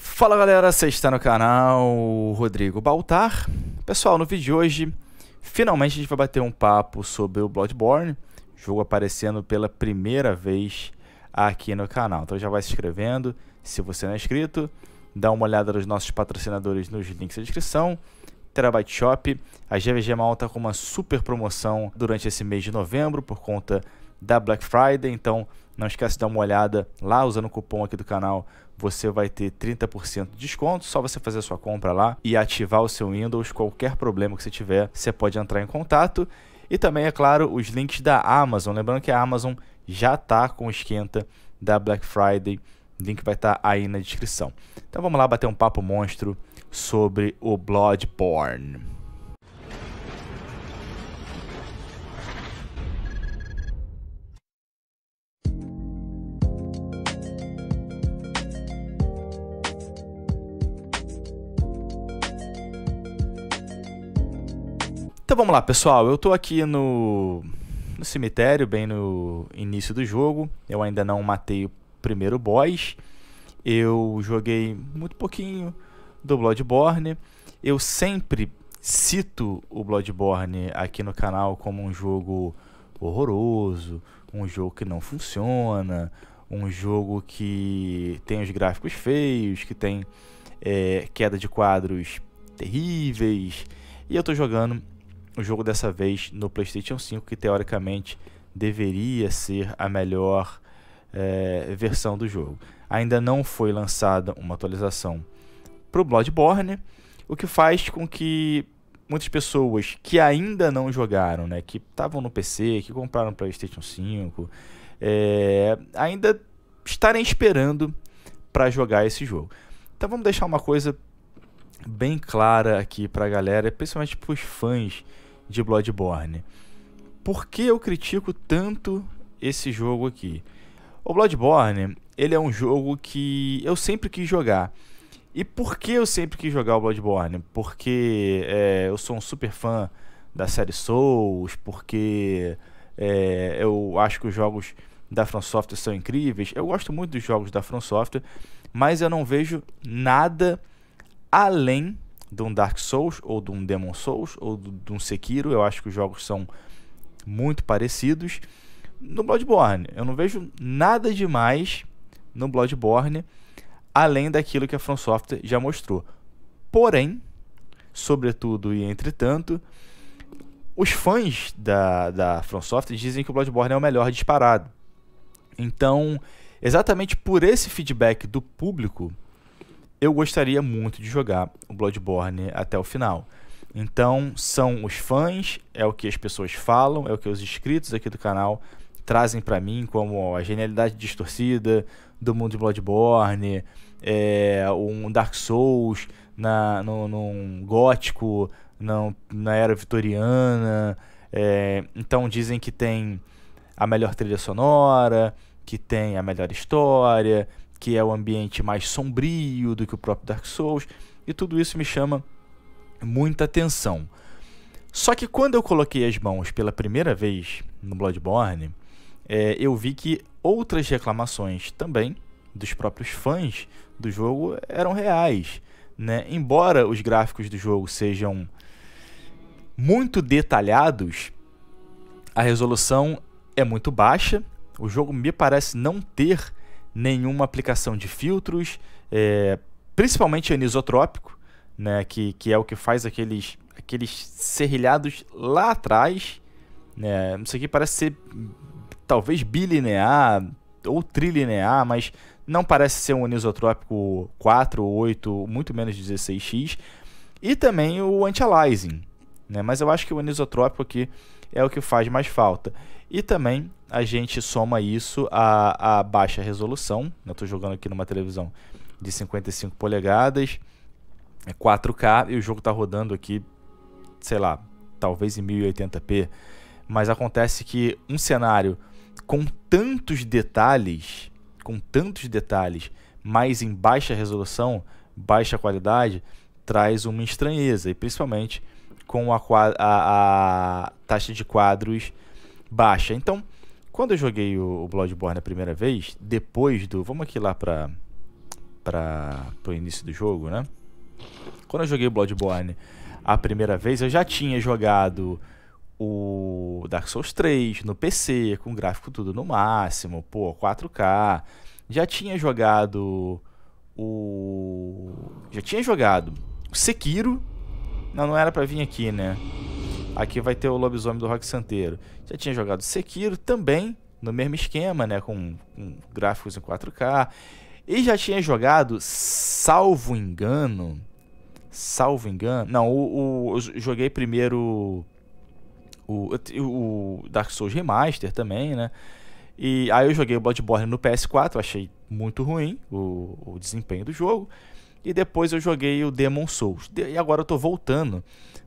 Fala galera, você está no canal Rodrigo Baltar. Pessoal, no vídeo de hoje, finalmente a gente vai bater um papo sobre o Bloodborne, jogo aparecendo pela primeira vez aqui no canal. Então já vai se inscrevendo, se você não é inscrito, dá uma olhada nos nossos patrocinadores nos links da descrição. Terabyte Shop, a GVG Mal com uma super promoção durante esse mês de novembro por conta da Black Friday, então não esquece de dar uma olhada lá usando o cupom aqui do canal você vai ter 30% de desconto, só você fazer a sua compra lá e ativar o seu Windows, qualquer problema que você tiver, você pode entrar em contato. E também, é claro, os links da Amazon, lembrando que a Amazon já está com o esquenta da Black Friday, o link vai estar tá aí na descrição. Então vamos lá bater um papo monstro sobre o Bloodborne. Então vamos lá, pessoal. Eu estou aqui no, no cemitério, bem no início do jogo. Eu ainda não matei o primeiro boss. Eu joguei muito pouquinho do Bloodborne. Eu sempre cito o Bloodborne aqui no canal como um jogo horroroso, um jogo que não funciona, um jogo que tem os gráficos feios, que tem é, queda de quadros terríveis. E eu estou jogando o jogo dessa vez no PlayStation 5, que teoricamente deveria ser a melhor é, versão do jogo. Ainda não foi lançada uma atualização para o Bloodborne, o que faz com que muitas pessoas que ainda não jogaram, né, que estavam no PC, que compraram PlayStation 5, é, eh, ainda estarem esperando para jogar esse jogo. Então vamos deixar uma coisa bem clara aqui para a galera, principalmente para os fãs de Bloodborne. Por que eu critico tanto esse jogo aqui? O Bloodborne, ele é um jogo que eu sempre quis jogar. E por que eu sempre quis jogar o Bloodborne? Porque é, eu sou um super fã da série Souls, porque é, eu acho que os jogos da From Software são incríveis. Eu gosto muito dos jogos da From Software, mas eu não vejo nada além de um Dark Souls, ou de um Demon Souls, ou de um Sekiro. Eu acho que os jogos são muito parecidos. No Bloodborne, eu não vejo nada demais no Bloodborne, além daquilo que a From Software já mostrou. Porém, sobretudo e entretanto, os fãs da, da From Software dizem que o Bloodborne é o melhor disparado. Então, exatamente por esse feedback do público, eu gostaria muito de jogar o Bloodborne até o final. Então, são os fãs, é o que as pessoas falam, é o que os inscritos aqui do canal trazem para mim, como a genialidade distorcida do mundo de Bloodborne, é, um Dark Souls na, no, num gótico na, na era vitoriana. É, então, dizem que tem a melhor trilha sonora, que tem a melhor história, que é o ambiente mais sombrio do que o próprio Dark Souls, e tudo isso me chama muita atenção. Só que quando eu coloquei as mãos pela primeira vez no Bloodborne, é, eu vi que outras reclamações também dos próprios fãs do jogo eram reais. Né? Embora os gráficos do jogo sejam muito detalhados, a resolução é muito baixa. O jogo me parece não ter nenhuma aplicação de filtros, é, principalmente anisotrópico, né, que, que é o que faz aqueles, aqueles serrilhados lá atrás. Né, isso aqui parece ser talvez bilinear ou trilinear, mas não parece ser um anisotrópico 4 ou 8, muito menos 16x. E também o anti-aliasing, né, mas eu acho que o anisotrópico aqui é o que faz mais falta. E também a gente soma isso à, baixa resolução. Né? Eu estou jogando aqui numa televisão de 55 polegadas, é 4K, e o jogo está rodando aqui, sei lá, talvez em 1080p. Mas acontece que um cenário com tantos detalhes, com tantos detalhes, mas em baixa resolução, baixa qualidade, traz uma estranheza, e principalmente com a, a, a taxa de quadros baixa. Então, quando eu joguei o, o Bloodborne a primeira vez, depois do... Vamos aqui lá para para o início do jogo, né? Quando eu joguei o Bloodborne a primeira vez, eu já tinha jogado o Dark Souls 3 no PC, com gráfico tudo no máximo, pô, 4K. Já tinha jogado o. Já tinha jogado o Sekiro. Não, não era pra vir aqui, né? Aqui vai ter o lobisomem do Rock Santeiro. Já tinha jogado Sekiro também, no mesmo esquema, né? Com, com gráficos em 4K. E já tinha jogado, salvo engano. Salvo engano. Não, o, o eu joguei primeiro o, o Dark Souls Remaster também, né? E aí eu joguei o Bloodborne no PS4, achei muito ruim o, o desempenho do jogo. E depois eu joguei o Demon Souls. e agora eu tô voltando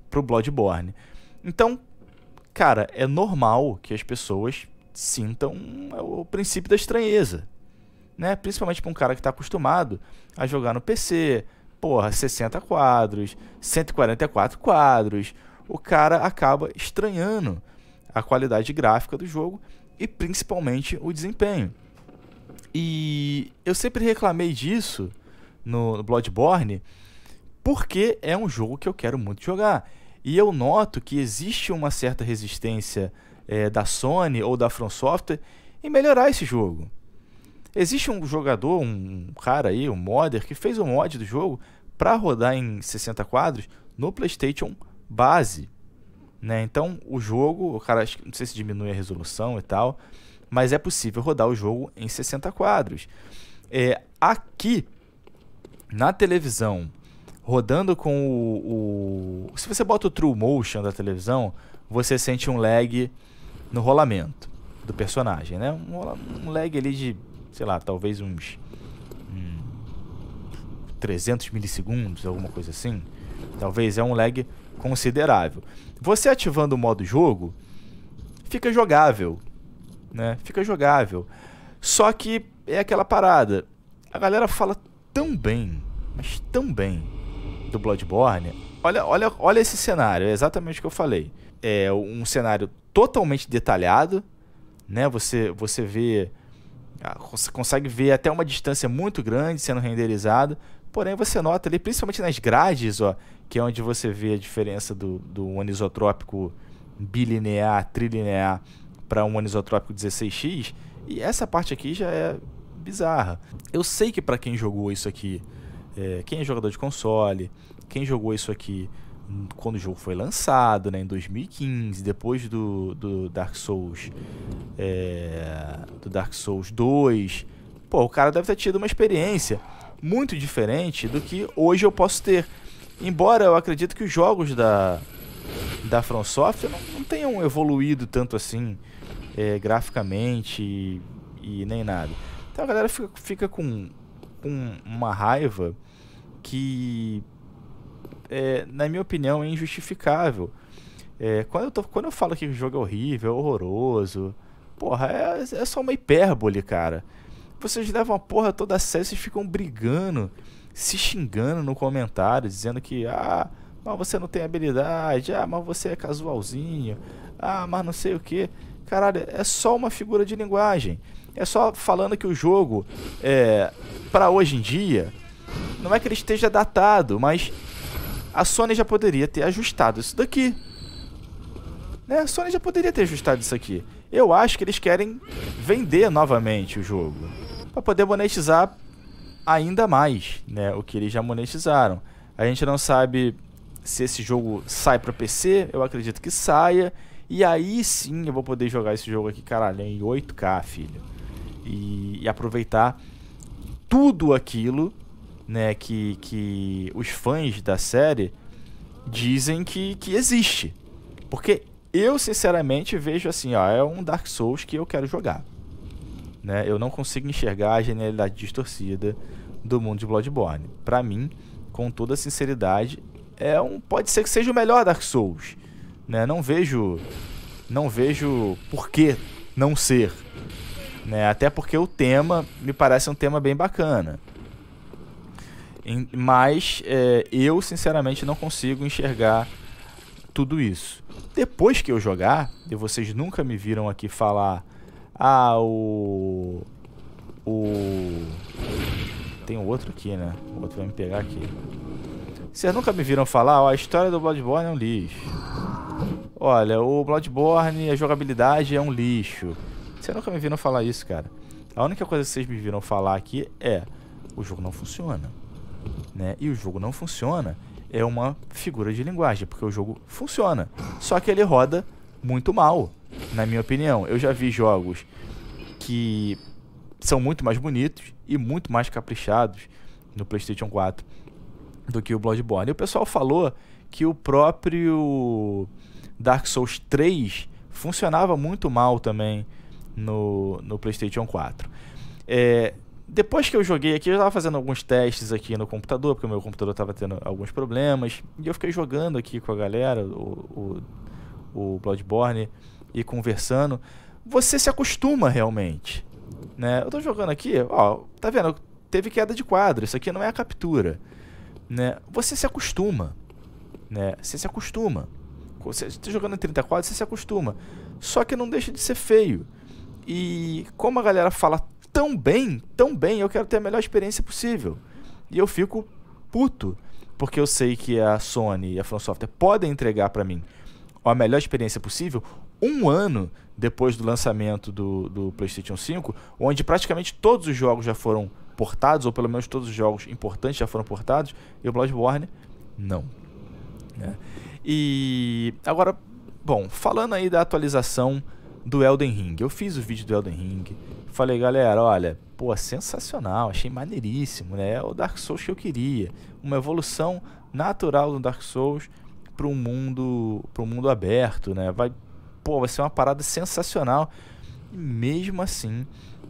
pro Bloodborne. Então, cara, é normal que as pessoas sintam é, o princípio da estranheza. Né? Principalmente para um cara que está acostumado a jogar no PC, porra, 60 quadros, 144 quadros, o cara acaba estranhando a qualidade gráfica do jogo e principalmente o desempenho. E eu sempre reclamei disso no Bloodborne, porque é um jogo que eu quero muito jogar. E eu noto que existe uma certa resistência é, da Sony ou da From Software em melhorar esse jogo. Existe um jogador, um cara aí, um modder, que fez um mod do jogo para rodar em 60 quadros no PlayStation base. Né? Então o jogo, o cara, não sei se diminui a resolução e tal, mas é possível rodar o jogo em 60 quadros. É, aqui na televisão rodando com o, o, Se você bota o True Motion da televisão, você sente um lag no rolamento do personagem, né? Um, um lag ali de, sei lá, talvez uns. Hum, 300 milissegundos, alguma coisa assim. Talvez é um lag considerável. Você ativando o modo jogo, fica jogável, né? Fica jogável. Só que é aquela parada. A galera fala tão bem, mas tão bem do Bloodborne, olha, olha, olha esse cenário, é exatamente o que eu falei. É um cenário totalmente detalhado, né? Você, você vê. Você consegue ver até uma distância muito grande sendo renderizado. Porém, você nota ali, principalmente nas grades, ó, que é onde você vê a diferença do, do anisotrópico bilinear, trilinear, para um anisotrópico 16x. E essa parte aqui já é bizarra. Eu sei que para quem jogou isso aqui é, quem é jogador de console, quem jogou isso aqui quando o jogo foi lançado, né, em 2015, depois do, do Dark Souls, é, do Dark Souls 2, pô, o cara deve ter tido uma experiência muito diferente do que hoje eu posso ter. Embora eu acredito que os jogos da, da From Software não, não tenham evoluído tanto assim é, graficamente e, e, nem nada. Então a galera fica, fica com com uma raiva que, é, na minha opinião, é injustificável. É, quando, eu tô, quando eu falo que o jogo é horrível, é horroroso, porra, é, é só uma hipérbole, cara. Vocês levam a porra toda a sério, e ficam brigando, se xingando no comentário, dizendo que, ah, mas você não tem habilidade, ah, mas você é casualzinho, ah, mas não sei o que. Caralho, é só uma figura de linguagem. É só falando que o jogo, é, para hoje em dia, não é que ele esteja datado, mas a Sony já poderia ter ajustado isso daqui. Né? A Sony já poderia ter ajustado isso aqui. Eu acho que eles querem vender novamente o jogo para poder monetizar ainda mais, né, o que eles já monetizaram. A gente não sabe se esse jogo sai para PC, eu acredito que saia. E aí sim eu vou poder jogar esse jogo aqui, caralho, em 8K, filho e, e aproveitar tudo aquilo né, que, que os fãs da série dizem que, que existe. Porque eu, sinceramente, vejo assim, ó, é um Dark Souls que eu quero jogar. Né? Eu não consigo enxergar a genialidade distorcida do mundo de Bloodborne. Para mim, com toda sinceridade, é um pode ser que seja o melhor Dark Souls, né? Não vejo não vejo por que não ser, né? Até porque o tema me parece um tema bem bacana. Mas é, eu, sinceramente, não consigo enxergar tudo isso. Depois que eu jogar, e vocês nunca me viram aqui falar, ah, o. O. Tem outro aqui, né? O outro vai me pegar aqui. Vocês nunca me viram falar, ó, a história do Bloodborne é um lixo. Olha, o Bloodborne, a jogabilidade é um lixo. Vocês nunca me viram falar isso, cara. A única coisa que vocês me viram falar aqui é o jogo não funciona. Né? E o jogo não funciona é uma figura de linguagem, porque o jogo funciona. Só que ele roda muito mal, na minha opinião. Eu já vi jogos que são muito mais bonitos e muito mais caprichados no PlayStation 4 do que o Bloodborne. E o pessoal falou que o próprio Dark Souls 3 funcionava muito mal também no, no PlayStation 4. É, depois que eu joguei aqui, eu estava fazendo alguns testes aqui no computador, porque o meu computador estava tendo alguns problemas. E eu fiquei jogando aqui com a galera, o, o, o Bloodborne, e conversando. Você se acostuma realmente. Né? Eu estou jogando aqui, ó, tá vendo? Teve queda de quadro, isso aqui não é a captura. Né? Você se acostuma. Né? Você se acostuma. Você está jogando em 30 quadros, você se acostuma. Só que não deixa de ser feio. E como a galera fala tão bem, tão bem, eu quero ter a melhor experiência possível. E eu fico puto, porque eu sei que a Sony e a From Software podem entregar para mim a melhor experiência possível um ano depois do lançamento do, do PlayStation 5, onde praticamente todos os jogos já foram portados, ou pelo menos todos os jogos importantes já foram portados, e o Bloodborne não. É. E agora, bom, falando aí da atualização do Elden Ring. Eu fiz o vídeo do Elden Ring. Falei, galera, olha, pô, sensacional, achei maneiríssimo, né? É o Dark Souls que eu queria. Uma evolução natural do Dark Souls para um mundo, para um mundo aberto, né? Vai, pô, vai ser uma parada sensacional. E mesmo assim,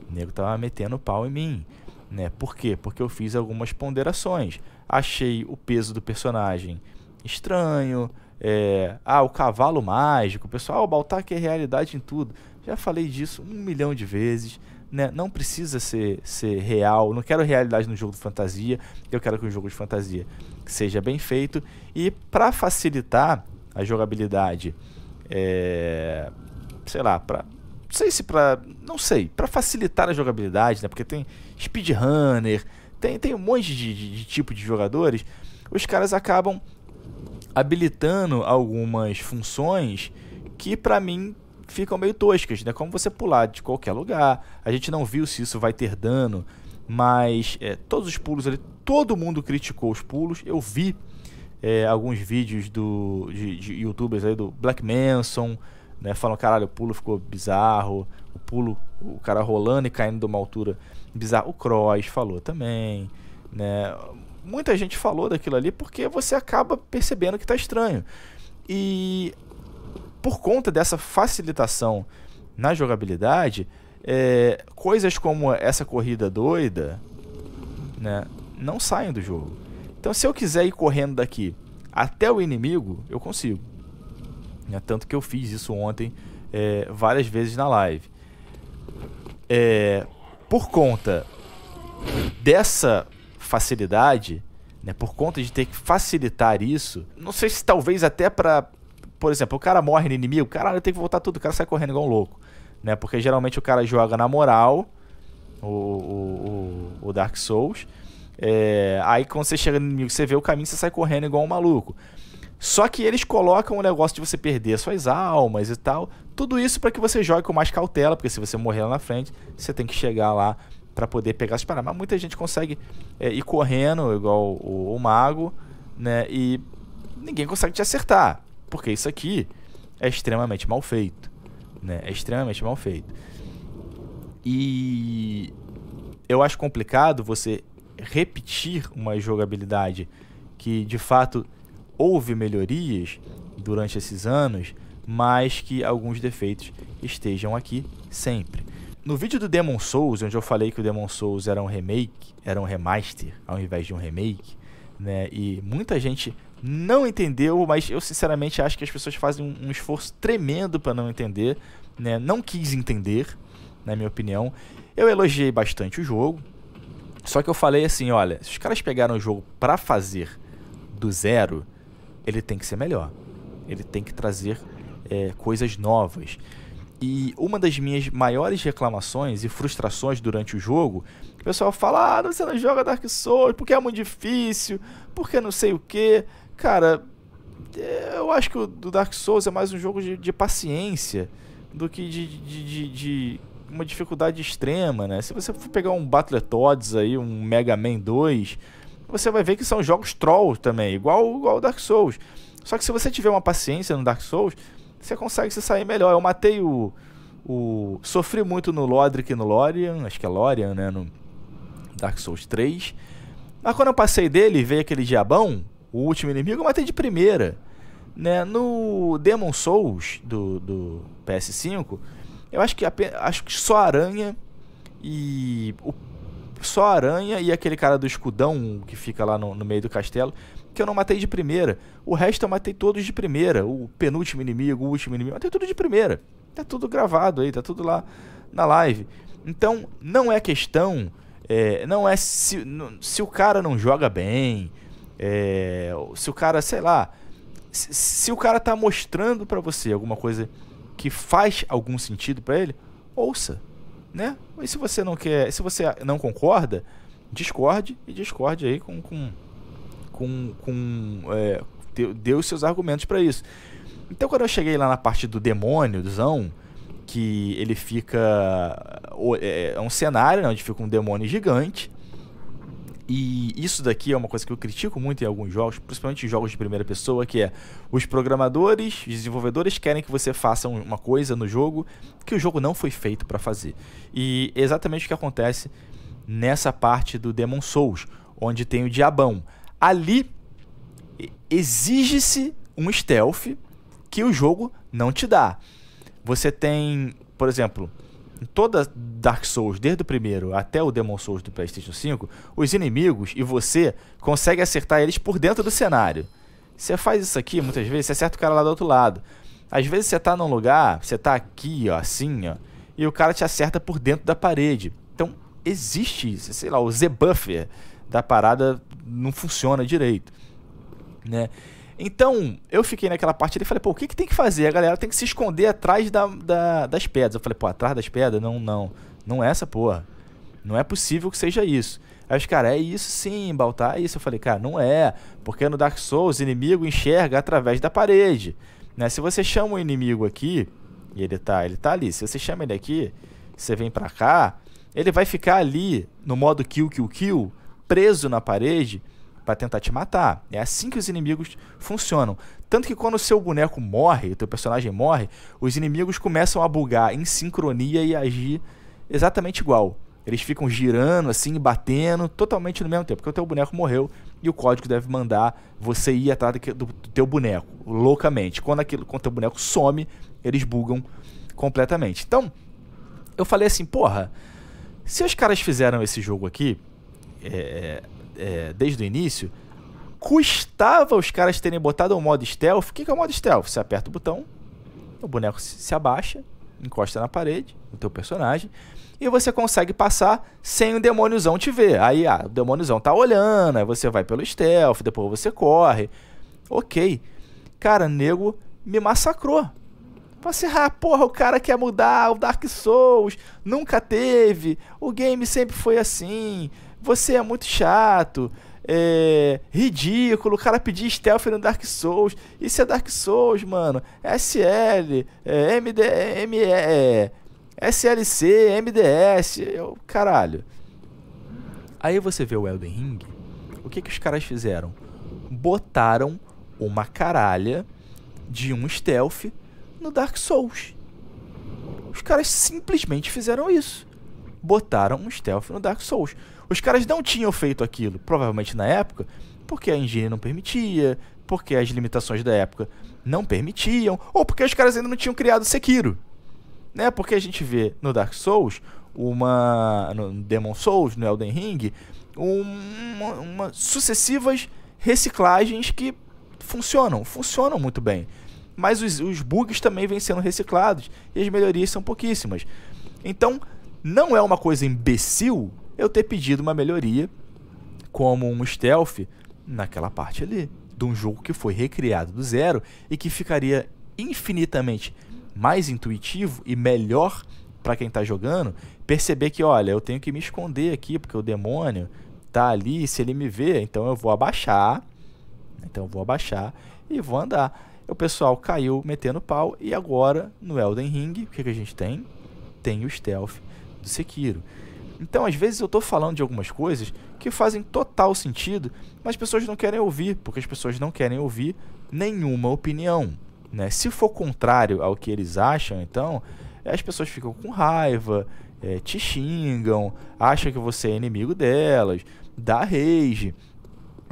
o nego tava metendo pau em mim, né? Por quê? Porque eu fiz algumas ponderações. Achei o peso do personagem estranho, é, ah, o cavalo mágico. Pessoal, o Baltar quer realidade em tudo. Já falei disso um milhão de vezes. Né? Não precisa ser, ser real. Não quero realidade no jogo de fantasia. Eu quero que o jogo de fantasia seja bem feito. E para facilitar a jogabilidade, é, sei lá, para não sei se para não sei, para facilitar a jogabilidade, né? Porque tem speedrunner, tem tem um monte de, de, de tipo de jogadores. Os caras acabam habilitando algumas funções que para mim ficam meio toscas, né? Como você pular de qualquer lugar. A gente não viu se isso vai ter dano, mas é, todos os pulos ali, todo mundo criticou os pulos. Eu vi é, alguns vídeos do, de, de, youtubers aí do Black Manson, né? Falam, caralho, o pulo ficou bizarro, o pulo, o cara rolando e caindo de uma altura bizarro. O Cross falou também, né? muita gente falou daquilo ali porque você acaba percebendo que está estranho. E por conta dessa facilitação na jogabilidade, é, coisas como essa corrida doida né, não saem do jogo. Então, se eu quiser ir correndo daqui até o inimigo, eu consigo. É, tanto que eu fiz isso ontem é, várias vezes na live. É, por conta dessa facilidade, né, por conta de ter que facilitar isso, não sei se talvez até para, por exemplo, o cara morre no inimigo, cara, eu tenho que voltar tudo, o cara sai correndo igual um louco, né? Porque geralmente o cara joga na moral o, o, o Dark Souls, é, aí quando você chega no inimigo, você vê o caminho, você sai correndo igual um maluco. Só que eles colocam o negócio de você perder suas almas e tal, tudo isso para que você jogue com mais cautela, porque se você morrer lá na frente, você tem que chegar lá para poder pegar as paradas. Mas muita gente consegue é, ir correndo, igual o, o, mago, né? E ninguém consegue te acertar. Porque isso aqui é extremamente mal feito. Né? É extremamente mal feito. E eu acho complicado você repetir uma jogabilidade que de fato houve melhorias durante esses anos, mas que alguns defeitos estejam aqui sempre no vídeo do Demon Souls, onde eu falei que o Demon Souls era um remake, era um remaster ao invés de um remake, né? E muita gente não entendeu, mas eu sinceramente acho que as pessoas fazem um, um esforço tremendo para não entender, né? Não quis entender, na minha opinião. Eu elogiei bastante o jogo, só que eu falei assim, olha, se os caras pegaram o jogo para fazer do zero, ele tem que ser melhor. Ele tem que trazer é, coisas novas. E uma das minhas maiores reclamações e frustrações durante o jogo, o pessoal fala: "Ah, você não joga Dark Souls porque é muito difícil, porque não sei o quê". Cara, eu acho que o Dark Souls é mais um jogo de, de paciência do que de, de, de, uma dificuldade extrema, né? Se você for pegar um Battletoads aí, um Mega Man 2, você vai ver que são jogos trolls também, igual igual o Dark Souls. Só que se você tiver uma paciência no Dark Souls, você consegue se sair melhor. Eu matei o. o sofri muito no Lodric e no Lorian, acho que é Lorian, né? No Dark Souls 3. Mas quando eu passei dele veio aquele diabão, o último inimigo, eu matei de primeira. Né? No Demon Souls do, do PS5, eu acho que, acho que só a aranha e. O, só a aranha e aquele cara do escudão que fica lá no, no meio do castelo que eu não matei de primeira. O resto eu matei todos de primeira. O penúltimo inimigo, o último inimigo, matei tudo de primeira. Tá tudo gravado aí, tá tudo lá na live. Então, não é questão. É, não é se, se o cara não joga bem, é, se o cara, sei lá. Se, se o cara tá mostrando para você alguma coisa que faz algum sentido para ele, ouça, né? E se você não quer, se você não concorda, discorde e discorde aí com, com com, com é, deu os seus argumentos para isso. Então quando eu cheguei lá na parte do demônio, zão, que ele fica é, é um cenário né, onde fica um demônio gigante. E isso daqui é uma coisa que eu critico muito em alguns jogos, principalmente em jogos de primeira pessoa, que é os programadores, desenvolvedores querem que você faça uma coisa no jogo que o jogo não foi feito para fazer. E é exatamente o que acontece nessa parte do Demon Souls, onde tem o diabão ali exige-se um stealth que o jogo não te dá. Você tem, por exemplo, em toda Dark Souls, desde o primeiro até o Demon Souls do PlayStation 5, os inimigos e você consegue acertar eles por dentro do cenário. Você faz isso aqui muitas vezes, você acerta o cara lá do outro lado. Às vezes você tá num lugar, você tá aqui, ó, assim, ó, e o cara te acerta por dentro da parede. Então, existe, isso, sei lá, o Z-Buffer da parada não funciona direito, né? Então, eu fiquei naquela parte ali e falei, pô, o que, que tem que fazer? A galera tem que se esconder atrás da, da, das pedras. Eu falei, pô, atrás das pedras? Não, não. Não é essa porra. Não é possível que seja isso. Aí os caras, é isso sim, Baltar, é isso. Eu falei, cara, não é. Porque no Dark Souls, o inimigo enxerga através da parede. Né? Se você chama o inimigo aqui, e ele tá, ele tá ali. Se você chama ele aqui, você vem pra cá, ele vai ficar ali no modo kill, kill, kill preso na parede para tentar te matar. É assim que os inimigos funcionam. Tanto que quando o seu boneco morre, o teu personagem morre, os inimigos começam a bugar em sincronia e agir exatamente igual. Eles ficam girando assim, batendo, totalmente no mesmo tempo, porque o teu boneco morreu e o código deve mandar você ir atrás do, teu boneco, loucamente. Quando, aquilo, quando teu boneco some, eles bugam completamente. Então, eu falei assim, porra, se os caras fizeram esse jogo aqui, é, é, é, desde o início, custava os caras terem botado o modo stealth. O que, que é o modo stealth? Você aperta o botão, o boneco se abaixa, encosta na parede, o teu personagem, e você consegue passar sem o demôniozão te ver. Aí, ah, o demôniozão tá olhando, aí você vai pelo stealth, depois você corre. Ok. Cara, nego me massacrou. Você, assim, ah, porra, o cara quer mudar o Dark Souls, nunca teve, o game sempre foi assim você é muito chato, é ridículo, o cara pedir stealth no Dark Souls, isso é Dark Souls, mano, SL, é MD, M, é, SLC, MDS, eu, é caralho. Aí você vê o Elden Ring, o que que os caras fizeram? Botaram uma caralha de um stealth no Dark Souls. Os caras simplesmente fizeram isso. Botaram um stealth no Dark Souls. Os caras não tinham feito aquilo, provavelmente na época, porque a engine não permitia, porque as limitações da época não permitiam, ou porque os caras ainda não tinham criado Sekiro. Né? Porque a gente vê no Dark Souls, uma no Demon Souls, no Elden Ring, uma, uma sucessivas reciclagens que funcionam, funcionam muito bem. Mas os, os bugs também vêm sendo reciclados e as melhorias são pouquíssimas. Então, não é uma coisa imbecil eu ter pedido uma melhoria como um stealth naquela parte ali, de um jogo que foi recriado do zero e que ficaria infinitamente mais intuitivo e melhor para quem está jogando, perceber que, olha, eu tenho que me esconder aqui porque o demônio tá ali, se ele me vê, então eu vou abaixar. Então eu vou abaixar e vou andar. O pessoal caiu metendo pau e agora no Elden Ring, o que, que a gente tem? Tem o stealth do Sekiro. Então, às vezes eu estou falando de algumas coisas que fazem total sentido, mas as pessoas não querem ouvir, porque as pessoas não querem ouvir nenhuma opinião. Né? Se for contrário ao que eles acham, então, eh, as pessoas ficam com raiva, é, te xingam, acham que você é inimigo delas, dá rage.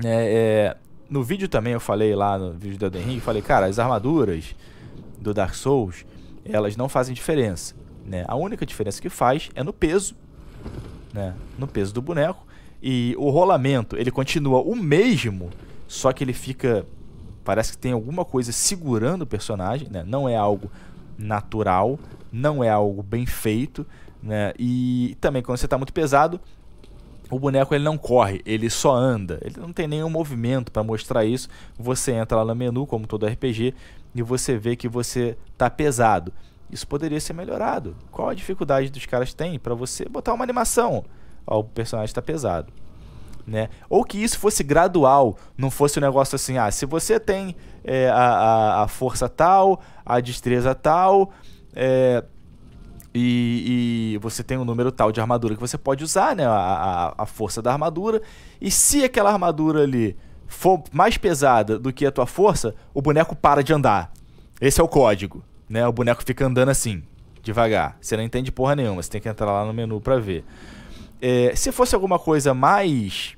É, é, no vídeo também eu falei lá, no vídeo do Elden Ring, falei, cara, as armaduras do Dark Souls, elas não fazem diferença. Né? A única diferença que faz é no peso né, no peso do boneco. E o rolamento, ele continua o mesmo, só que ele fica. Parece que tem alguma coisa segurando o personagem, né? Não é algo natural, não é algo bem feito, né? E também quando você está muito pesado, o boneco ele não corre, ele só anda. Ele não tem nenhum movimento para mostrar isso. Você entra lá no menu, como todo RPG, e você vê que você está pesado. Isso poderia ser melhorado. Qual a dificuldade dos caras têm para você botar uma animação? Ó, o personagem está pesado. Né? Ou que isso fosse gradual, não fosse um negócio assim, ah, se você tem é, a, a, a, força tal, a destreza tal, é, e, e, você tem um número tal de armadura que você pode usar, né? A, a, a força da armadura. E se aquela armadura ali for mais pesada do que a tua força, o boneco para de andar. Esse é o código né, o boneco fica andando assim, devagar. Você não entende porra nenhuma, você tem que entrar lá no menu pra ver. É, se fosse alguma coisa mais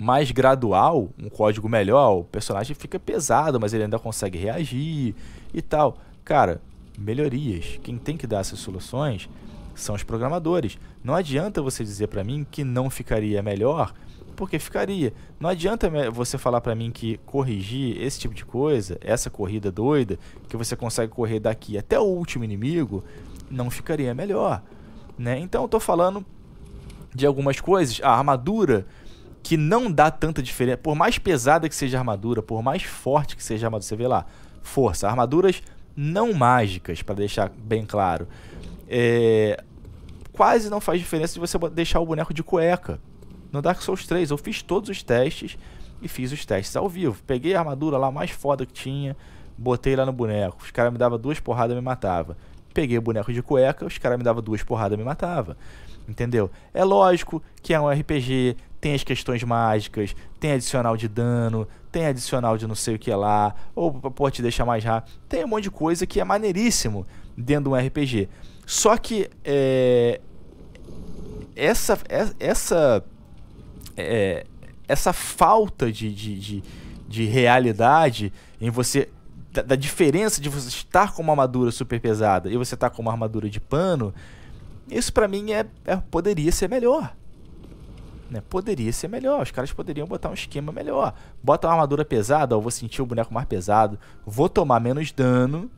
mais gradual, um código melhor, o personagem fica pesado, mas ele ainda consegue reagir e tal. Cara, melhorias. Quem tem que dar essas soluções são os programadores. Não adianta você dizer para mim que não ficaria melhor porque ficaria. Não adianta você falar para mim que corrigir esse tipo de coisa, essa corrida doida, que você consegue correr daqui até o último inimigo, não ficaria melhor. Né? Então eu tô falando de algumas coisas. A armadura que não dá tanta diferença. Por mais pesada que seja a armadura, por mais forte que seja a armadura, você vê lá, força. Armaduras não mágicas, para deixar bem claro. É... Quase não faz diferença de você deixar o boneco de cueca. No Dark Souls 3 eu fiz todos os testes e fiz os testes ao vivo. Peguei a armadura lá mais foda que tinha, botei lá no boneco. Os caras me davam duas porradas e me matava. Peguei o boneco de cueca, os caras me davam duas porradas e me matava. Entendeu? É lógico que é um RPG, tem as questões mágicas, tem adicional de dano, tem adicional de não sei o que lá, ou pô, te deixar mais rápido. Tem um monte de coisa que é maneiríssimo dentro de um RPG. Só que é, essa, é, essa é, essa falta de, de, de, de, realidade em você. Da, da, diferença de você estar com uma armadura super pesada e você estar tá com uma armadura de pano, isso para mim é, é, poderia ser melhor. Né? Poderia ser melhor. Os caras poderiam botar um esquema melhor. Bota uma armadura pesada, eu vou sentir o boneco mais pesado, vou tomar menos dano,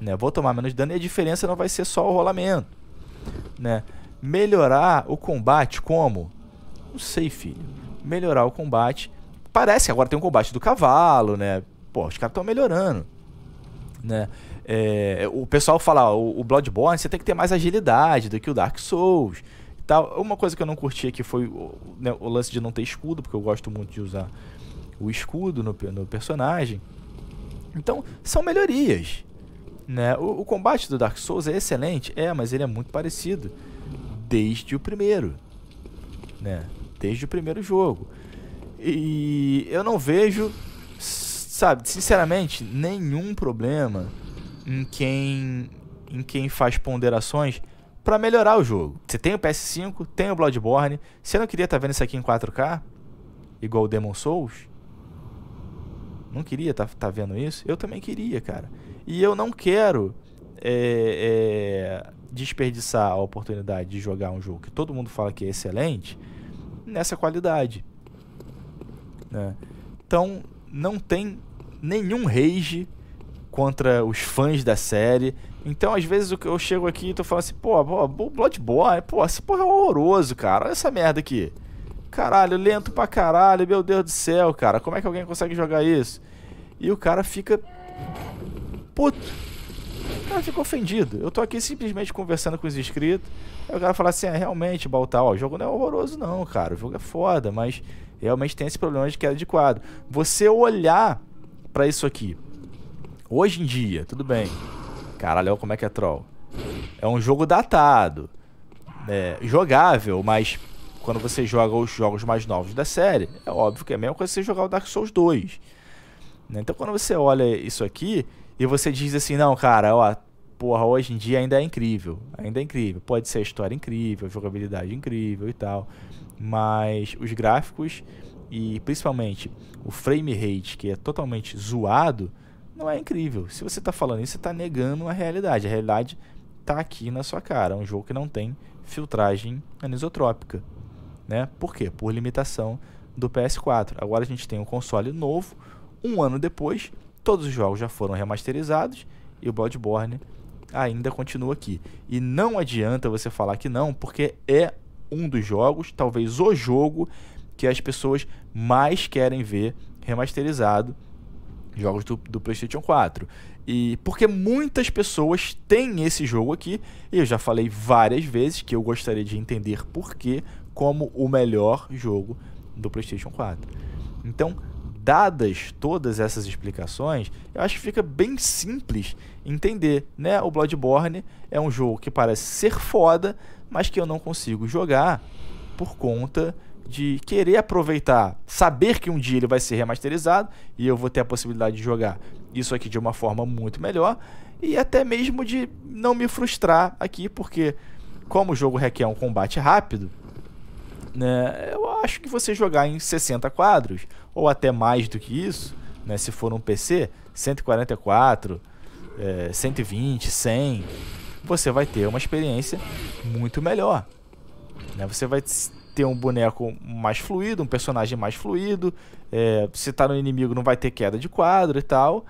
né? Vou tomar menos dano e a diferença não vai ser só o rolamento, né? Melhorar o combate como não sei, filho. Melhorar o combate. Parece que agora tem um combate do cavalo, né? Pô, os caras estão melhorando. Né? É, o pessoal fala, ó, o Bloodborne você tem que ter mais agilidade do que o Dark Souls. tal. Uma coisa que eu não curti aqui foi né, o lance de não ter escudo, porque eu gosto muito de usar o escudo no, no personagem. Então, são melhorias. Né? O, o, combate do Dark Souls é excelente, é, mas ele é muito parecido desde o primeiro. Né? desde o primeiro jogo. E eu não vejo, sabe, sinceramente, nenhum problema em quem em quem faz ponderações para melhorar o jogo. Você tem o PS5, tem o Bloodborne. Você não queria estar tá vendo isso aqui em 4K, igual o Demon Souls? Não queria estar tá, tá vendo isso? Eu também queria, cara. E eu não quero é, é, desperdiçar a oportunidade de jogar um jogo que todo mundo fala que é excelente nessa qualidade. Né? Então, não tem nenhum rage contra os fãs da série. Então, às vezes, eu chego aqui e tô falando assim, pô, pô Bloodborne, pô, essa porra é horroroso, cara. Olha essa merda aqui. Caralho, lento pra caralho, meu Deus do céu, cara. Como é que alguém consegue jogar isso? E o cara fica puto cara fica ofendido. Eu tô aqui simplesmente conversando com os inscritos. Aí o cara fala assim: é, realmente, Baltar, ó, o jogo não é horroroso, não, cara. O jogo é foda, mas realmente tem esse problema de queda de quadro. Você olhar para isso aqui, hoje em dia, tudo bem. Caralho, olha como é que é troll. É um jogo datado, é, jogável, mas quando você joga os jogos mais novos da série, é óbvio que é a mesma coisa que você jogar o Dark Souls 2. Né? Então quando você olha isso aqui, e você diz assim, não, cara, ó, porra, hoje em dia ainda é incrível. Ainda é incrível. Pode ser a história incrível, a jogabilidade incrível e tal. Mas os gráficos e principalmente o frame rate, que é totalmente zoado, não é incrível. Se você está falando isso, você está negando a realidade. A realidade está aqui na sua cara. É um jogo que não tem filtragem anisotrópica. Né? Por quê? Por limitação do PS4. Agora a gente tem um console novo, um ano depois, Todos os jogos já foram remasterizados e o Bloodborne ainda continua aqui. E não adianta você falar que não, porque é um dos jogos, talvez o jogo que as pessoas mais querem ver remasterizado jogos do, do, PlayStation 4. E porque muitas pessoas têm esse jogo aqui, e eu já falei várias vezes que eu gostaria de entender por que como o melhor jogo do PlayStation 4. Então, dadas todas essas explicações, eu acho que fica bem simples entender, né? O Bloodborne é um jogo que parece ser foda, mas que eu não consigo jogar por conta de querer aproveitar, saber que um dia ele vai ser remasterizado e eu vou ter a possibilidade de jogar isso aqui de uma forma muito melhor e até mesmo de não me frustrar aqui, porque como o jogo requer um combate rápido, né, eu acho que você jogar em 60 quadros ou até mais do que isso, né? Se for um PC, 144, é, 120, 100, você vai ter uma experiência muito melhor. Né? Você vai ter um boneco mais fluido, um personagem mais fluido. É, se tá no inimigo, não vai ter queda de quadro e tal.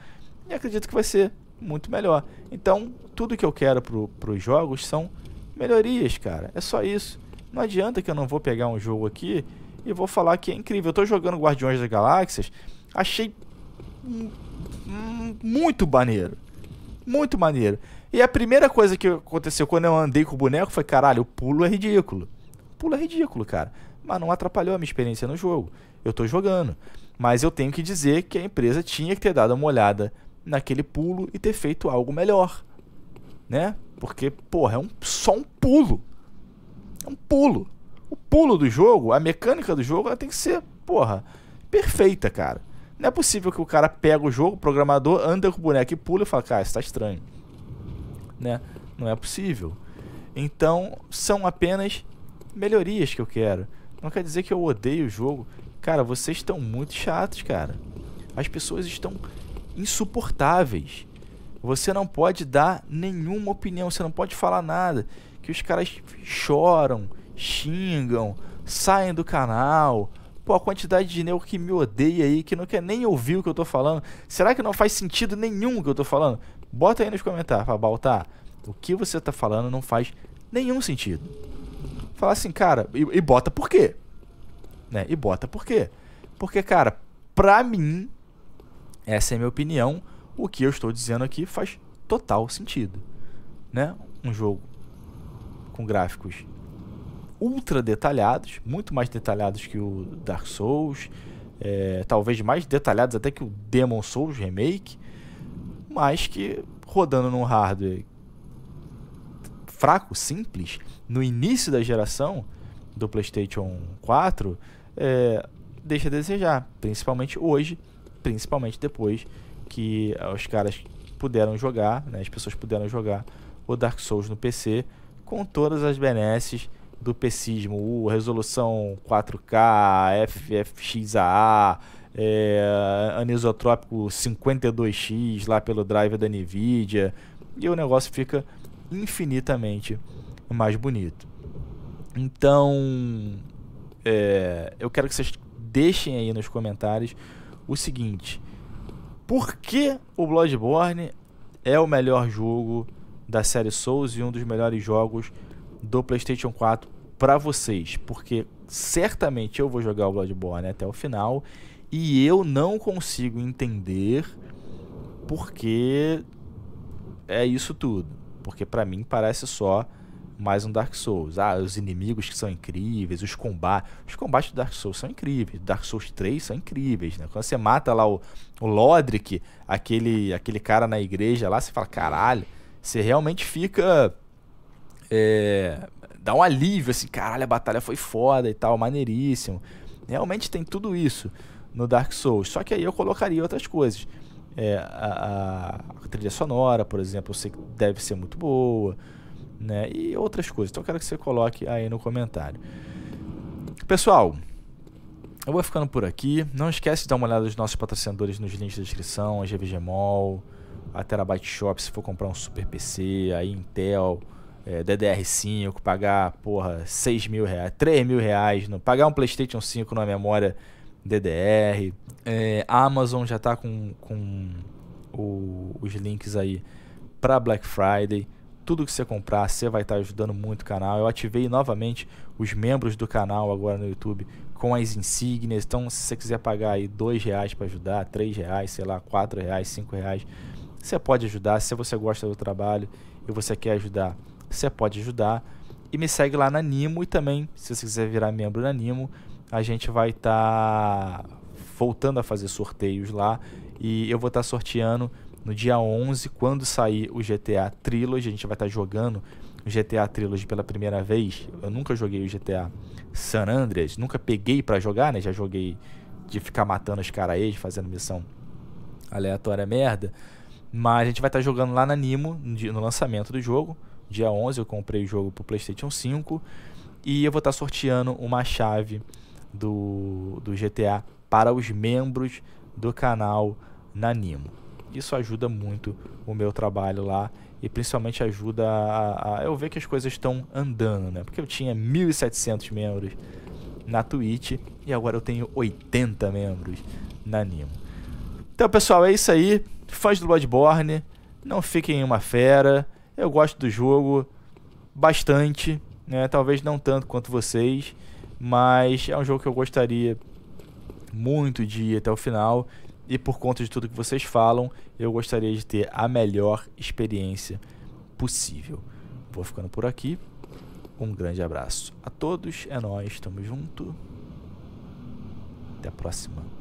E acredito que vai ser muito melhor. Então, tudo que eu quero para os jogos são melhorias, cara. É só isso. Não adianta que eu não vou pegar um jogo aqui e vou falar que é incrível. Eu tô jogando Guardiões das Galáxias, achei hum, hum, muito maneiro. Muito maneiro. E a primeira coisa que aconteceu quando eu andei com o boneco foi, caralho, o pulo é ridículo. O pulo é ridículo, cara. Mas não atrapalhou a minha experiência no jogo. Eu tô jogando. Mas eu tenho que dizer que a empresa tinha que ter dado uma olhada naquele pulo e ter feito algo melhor. Né? Porque, porra, é um, só um pulo. É um pulo. O pulo do jogo, a mecânica do jogo, ela tem que ser, porra, perfeita, cara. Não é possível que o cara pega o jogo, o programador, anda com o boneco e pula e fala, cara, isso tá estranho. Né? Não é possível. Então, são apenas melhorias que eu quero. Não quer dizer que eu odeio o jogo. Cara, vocês estão muito chatos, cara. As pessoas estão insuportáveis. Você não pode dar nenhuma opinião, você não pode falar nada. Que os caras choram, xingam, saem do canal. Pô, a quantidade de nego que me odeia aí, que não quer nem ouvir o que eu tô falando. Será que não faz sentido nenhum o que eu tô falando? Bota aí nos comentários, pra Baltar. Tá? O que você tá falando não faz nenhum sentido. Fala assim, cara, e, e bota por quê? Né? E bota por quê? Porque, cara, pra mim, essa é a minha opinião, o que eu estou dizendo aqui faz total sentido. Né? Um jogo com gráficos ultra detalhados, muito mais detalhados que o Dark Souls, é, talvez mais detalhados até que o Demon Souls Remake, mas que rodando num hardware fraco, simples, no início da geração do PlayStation 4, é, deixa a desejar, principalmente hoje, principalmente depois que os caras puderam jogar, né, as pessoas puderam jogar o Dark Souls no PC com todas as benesses do PCismo, resolução 4K, FFXAA, é, anisotrópico 52X lá pelo driver da Nvidia, e o negócio fica infinitamente mais bonito. Então, é, eu quero que vocês deixem aí nos comentários o seguinte: por que o Bloodborne é o melhor jogo da série Souls e um dos melhores jogos do PlayStation 4 para vocês, porque certamente eu vou jogar o Bloodborne até o final e eu não consigo entender porque é isso tudo, porque para mim parece só mais um Dark Souls. Ah, os inimigos que são incríveis, os combates. Os combates do Dark Souls são incríveis. Dark Souls 3 são incríveis, né? Quando você mata lá o, o Lodric, aquele, aquele cara na igreja lá, você fala, caralho, você realmente fica é, dá um alívio, assim, caralho, a batalha foi foda e tal, maneiríssimo. Realmente tem tudo isso no Dark Souls, só que aí eu colocaria outras coisas. É, a, a, trilha sonora, por exemplo, eu sei que deve ser muito boa, né? E outras coisas. Então eu quero que você coloque aí no comentário. Pessoal, eu vou ficando por aqui. Não esquece de dar uma olhada nos nossos patrocinadores nos links da descrição, a GVGMall, a Terabyte Shop, se for comprar um Super PC, a Intel é, DDR5, pagar, porra, 6 mil reais, 3 mil reais, no, pagar um PlayStation 5 na memória DDR. É, a Amazon já tá com, com o, os links aí para Black Friday. Tudo que você comprar, você vai estar tá ajudando muito o canal. Eu ativei novamente os membros do canal agora no YouTube com as insígnias. Então, se você quiser pagar aí dois reais para ajudar, três reais, sei lá, quatro reais, cinco reais, você pode ajudar. Se você gosta do trabalho e você quer ajudar você pode ajudar. E me segue lá na Nimo e também, se você quiser virar membro na Nimo, a gente vai estar tá voltando a fazer sorteios lá. E eu vou estar tá sorteando no dia 11, quando sair o GTA Trilogy, a gente vai estar tá jogando o GTA Trilogy pela primeira vez. Eu nunca joguei o GTA San Andreas, nunca peguei para jogar, né? Já joguei de ficar matando os caras aí, fazendo missão aleatória merda. Mas a gente vai estar tá jogando lá na Nimo, no lançamento do jogo dia 11 eu comprei o jogo pro PlayStation 5 e eu vou estar tá sorteando uma chave do, do GTA para os membros do canal Nanimo. Isso ajuda muito o meu trabalho lá e principalmente ajuda a, a eu ver que as coisas estão andando, né? Porque eu tinha 1.700 membros na Twitch e agora eu tenho 80 membros na Nimo. Então, pessoal, é isso aí. Fãs do Bloodborne, não fiquem uma fera. Eu gosto do jogo bastante, né? Talvez não tanto quanto vocês, mas é um jogo que eu gostaria muito de ir até o final. E por conta de tudo que vocês falam, eu gostaria de ter a melhor experiência possível. Vou ficando por aqui. Um grande abraço a todos. É nós, tamo junto. Até a próxima.